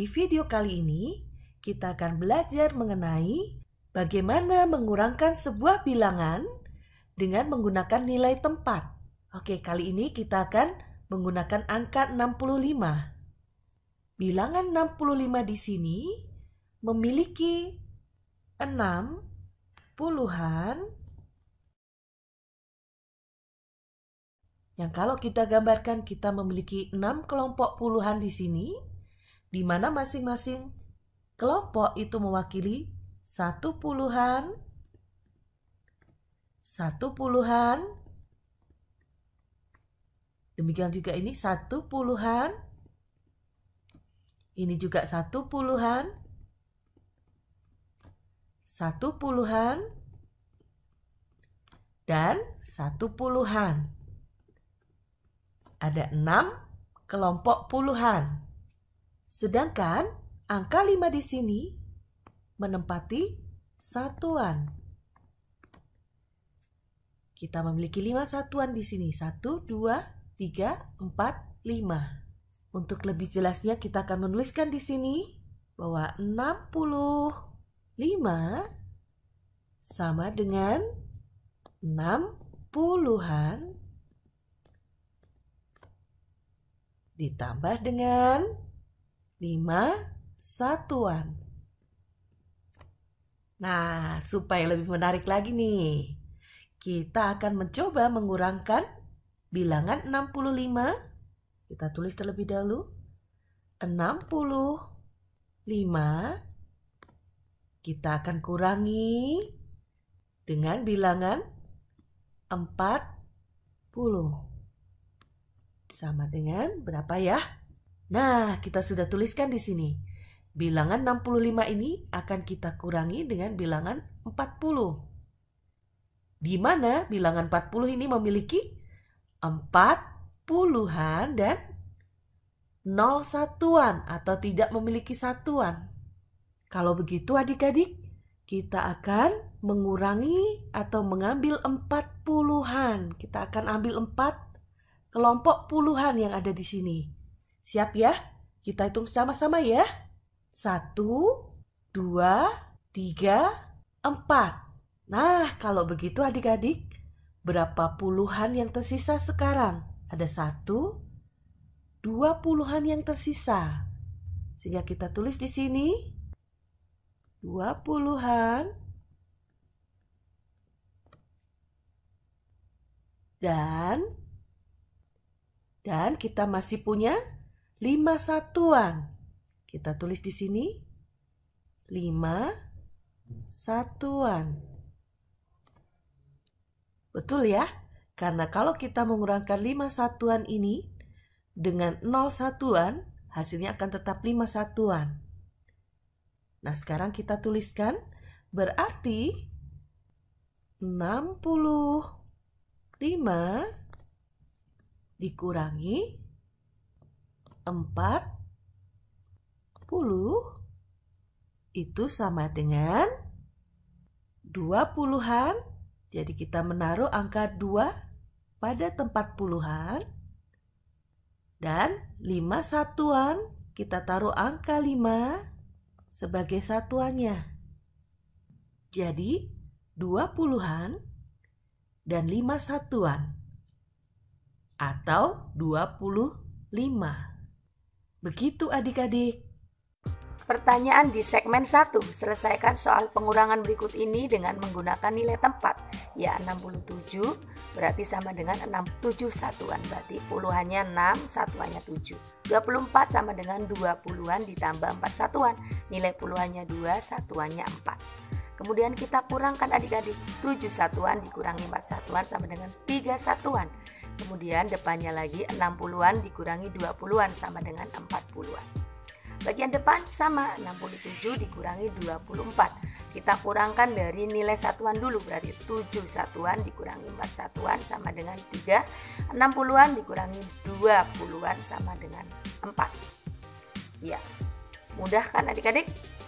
Di video kali ini, kita akan belajar mengenai bagaimana mengurangkan sebuah bilangan dengan menggunakan nilai tempat. Oke, kali ini kita akan menggunakan angka 65. Bilangan 65 di sini memiliki 6 puluhan yang kalau kita gambarkan kita memiliki 6 kelompok puluhan di sini di mana masing-masing kelompok itu mewakili satu puluhan, satu puluhan, demikian juga ini satu puluhan, ini juga satu puluhan, satu puluhan, dan satu puluhan. Ada enam kelompok puluhan. Sedangkan angka 5 di sini menempati satuan. Kita memiliki 5 satuan di sini. 1, 2, 3, 4, 5. Untuk lebih jelasnya kita akan menuliskan di sini bahwa 65 sama dengan 60-an ditambah dengan 5 satuan. Nah, supaya lebih menarik lagi nih, kita akan mencoba mengurangkan bilangan 65. Kita tulis terlebih dahulu. 65 kita akan kurangi dengan bilangan 40 sama dengan berapa ya? Nah, kita sudah tuliskan di sini. Bilangan 65 ini akan kita kurangi dengan bilangan 40. Di mana bilangan 40 ini memiliki 4 puluhan dan 0 satuan atau tidak memiliki satuan. Kalau begitu adik-adik, kita akan mengurangi atau mengambil 4 puluhan. Kita akan ambil 4 kelompok puluhan yang ada di sini. Siap ya? Kita hitung sama-sama ya. Satu, dua, tiga, empat. Nah, kalau begitu adik-adik, berapa puluhan yang tersisa sekarang? Ada satu, dua puluhan yang tersisa. Sehingga kita tulis di sini, dua puluhan. Dan dan kita masih punya lima satuan. Kita tulis di sini lima satuan. Betul ya? Karena kalau kita mengurangkan lima satuan ini dengan nol satuan, hasilnya akan tetap lima satuan. Nah, sekarang kita tuliskan berarti 65 dikurangi empat puluh itu sama dengan dua puluhan. Jadi kita menaruh angka dua pada tempat puluhan. Dan lima satuan kita taruh angka lima sebagai satuannya. Jadi dua puluhan dan lima satuan atau dua puluh lima. Begitu adik-adik. Pertanyaan di segmen 1, selesaikan soal pengurangan berikut ini dengan menggunakan nilai tempat, ya 67, berarti sama dengan 67 satuan, berarti puluhannya 6, satuannya 7. 24 sama dengan 20-an ditambah 4 satuan, nilai puluhannya 2, satuannya 4. Kemudian kita kurangkan adik-adik, 7 satuan dikurangi 4 satuan sama dengan 3 satuan, Kemudian depannya lagi 60-an dikurangi 20-an sama dengan 40-an. Bagian depan sama 67 dikurangi 24. Kita kurangkan dari nilai satuan dulu berarti 7 satuan dikurangi 4 satuan sama dengan 3. 60-an dikurangi 20-an sama dengan 4. Ya. Mudah kan adik-adik?